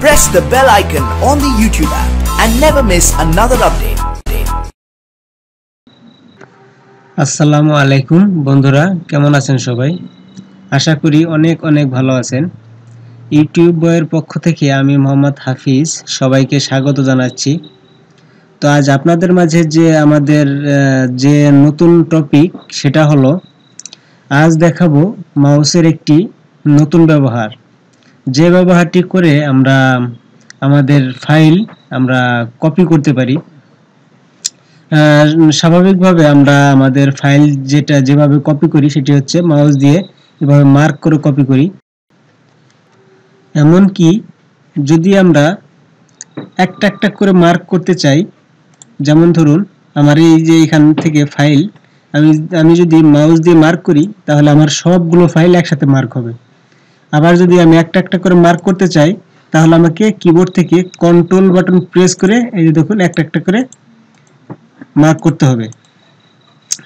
Press the bell icon on the YouTube app and never miss another update. আসসালামু আলাইকুম বন্ধুরা কেমন আছেন সবাই আশা করি অনেক অনেক ভালো আছেন ইউটিউব বইয়ের পক্ষ থেকে আমি মোহাম্মদ হাফিজ সবাইকে স্বাগত জানাচ্ছি তো আজ আপনাদের মাঝে যে আমাদের যে নতুন টপিক সেটা হলো আজ দেখাবো মাউসের একটি নতুন ব্যবহার যে ব্যবহারটি করে আমরা আমাদের ফাইল আমরা কপি করতে পারি স্বাভাবিকভাবে আমরা আমাদের ফাইল যেটা যেভাবে কপি করি সেটি হচ্ছে মাউস দিয়ে এভাবে মার্ক করে কপি করি এমনকি যদি আমরা একটা একটা করে মার্ক করতে চাই যেমন ধরুন আমার এই যে এখান থেকে ফাইল আমি আমি যদি মাউস দিয়ে মার্ক করি তাহলে আমার সবগুলো ফাইল একসাথে মার্ক হবে আবার যদি আমি একটা একটা করে মার্ক করতে চাই তাহলে আমাকে কিবোর্ড থেকে কন্ট্রোল বাটন প্রেস করে এই যে দেখুন একটা একটা করে মার্ক করতে হবে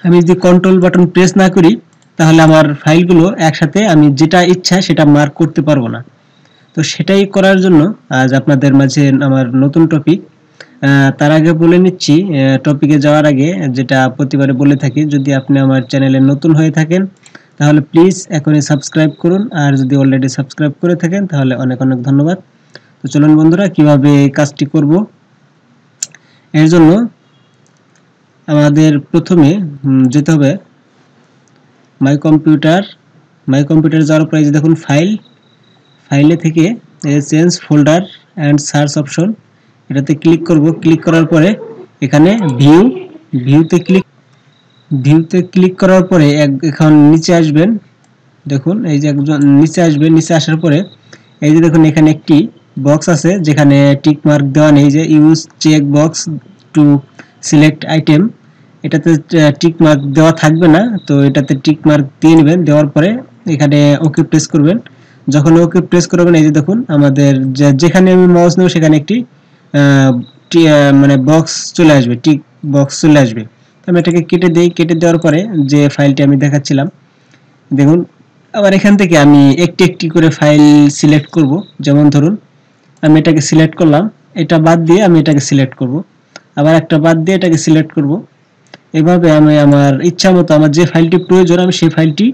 আমি যদি কন্ট্রোল বাটন প্রেস না করি তাহলে আমার ফাইলগুলো একসাথে আমি যেটা ইচ্ছা সেটা মার্ক করতে পারবো না তো সেটাই করার জন্য আজ আপনাদের মাঝে আমার নতুন টপিক তার আগে বলে নিচ্ছি টপিকে যাওয়ার আগে যেটা প্রতিবারে বলে থাকি যদি আপনি আমার চ্যানেলে নতুন হয়ে থাকেন তাহলে প্লিজ এখনই সাবস্ক্রাইব করুন আর যদি অলরেডি সাবস্ক্রাইব করে থাকেন তাহলে অনেক অনেক ধন্যবাদ তো চলুন বন্ধুরা কিভাবে কাজটি করব এর জন্য আমাদের প্রথমে যেতে হবে মাই কম্পিউটার মাই কম্পিউটার যাওয়ার পরে যে দেখুন ফাইল ফাইলে থেকে change folder and search option এটাতে ক্লিক করব ক্লিক করার পরে এখানে ভিউ ভিউতে ক্লিক ভিউতে ক্লিক করার পরে এখন নিচে আসবেন দেখুন এই যে একজন নিচে আসবেন নিচে আসার পরে এই যে দেখুন এখানে একটি বক্স আছে যেখানে টিক মার্ক দেওয়া নেই যে use check box to select item এটাতে টিক মার্ক দেওয়া থাকবে না তো এটাতে টিক মার্ক দিয়ে নেবেন দেওয়ার পরে এখানে ওকে প্রেস করবেন যখন ওকে প্রেস করবেন এই যে দেখুন আমাদের যেখানে আমি মাউস নেব সেখানে একটি মানে বক্স চলে আসবে টিক বক্স চলে আসবে আমি এটাকে কেটে দিই কেটে দেওয়ার পরে যে ফাইলটি আমি দেখাচ্ছিলাম দেখুন আবার এখান থেকে আমি একটি একটি করে ফাইল সিলেক্ট করব যেমন ধরুন আমি এটাকে সিলেক্ট করলাম এটা বাদ দিয়ে আমি এটাকে সিলেক্ট করব আবার একটা বাদ দিয়ে এটাকে সিলেক্ট করব এভাবে আমি আমার ইচ্ছা মতো আমার যে ফাইলটি প্রয়োজন আমি সেই ফাইলটি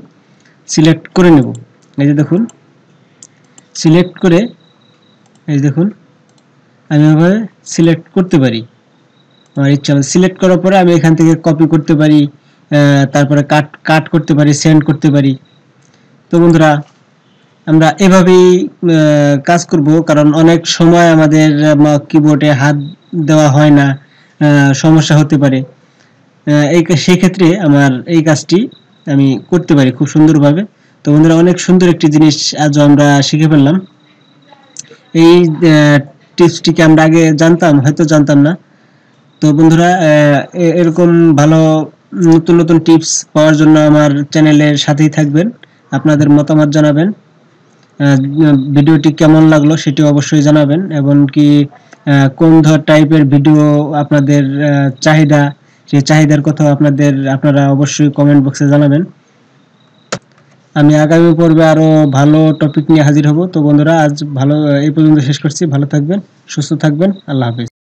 সিলেক্ট করে নেব এই যে দেখুন সিলেক্ট করে এই দেখুন আমি এভাবে সিলেক্ট করতে পারি আমার ইচ্ছা মতো সিলেক্ট করার পরে আমি এখান থেকে কপি করতে পারি তারপরে কাট কাট করতে পারি সেন্ড করতে পারি তো বন্ধুরা আমরা এভাবেই কাজ করব কারণ অনেক সময় আমাদের কিবোর্ডে হাত দেওয়া হয় না সমস্যা হতে পারে এই সেক্ষেত্রে আমার এই কাজটি আমি করতে পারি খুব সুন্দরভাবে তো বন্ধুরা অনেক সুন্দর একটি জিনিস আজও আমরা শিখে ফেললাম এই টিপসটিকে আমরা আগে জানতাম হয়তো জানতাম না তো বন্ধুরা এরকম ভালো নতুন নতুন টিপস পাওয়ার জন্য আমার চ্যানেলের সাথেই থাকবেন আপনাদের মতামত জানাবেন ভিডিওটি কেমন লাগলো সেটি অবশ্যই জানাবেন এবং কি কোন ধর টাইপের ভিডিও আপনাদের চাহিদা সেই চাহিদার কথা আপনাদের আপনারা অবশ্যই কমেন্ট বক্সে জানাবেন আমি আগামী পর্বে আরও ভালো টপিক নিয়ে হাজির হব তো বন্ধুরা আজ ভালো এই পর্যন্ত শেষ করছি ভালো থাকবেন সুস্থ থাকবেন আল্লাহ হাফিজ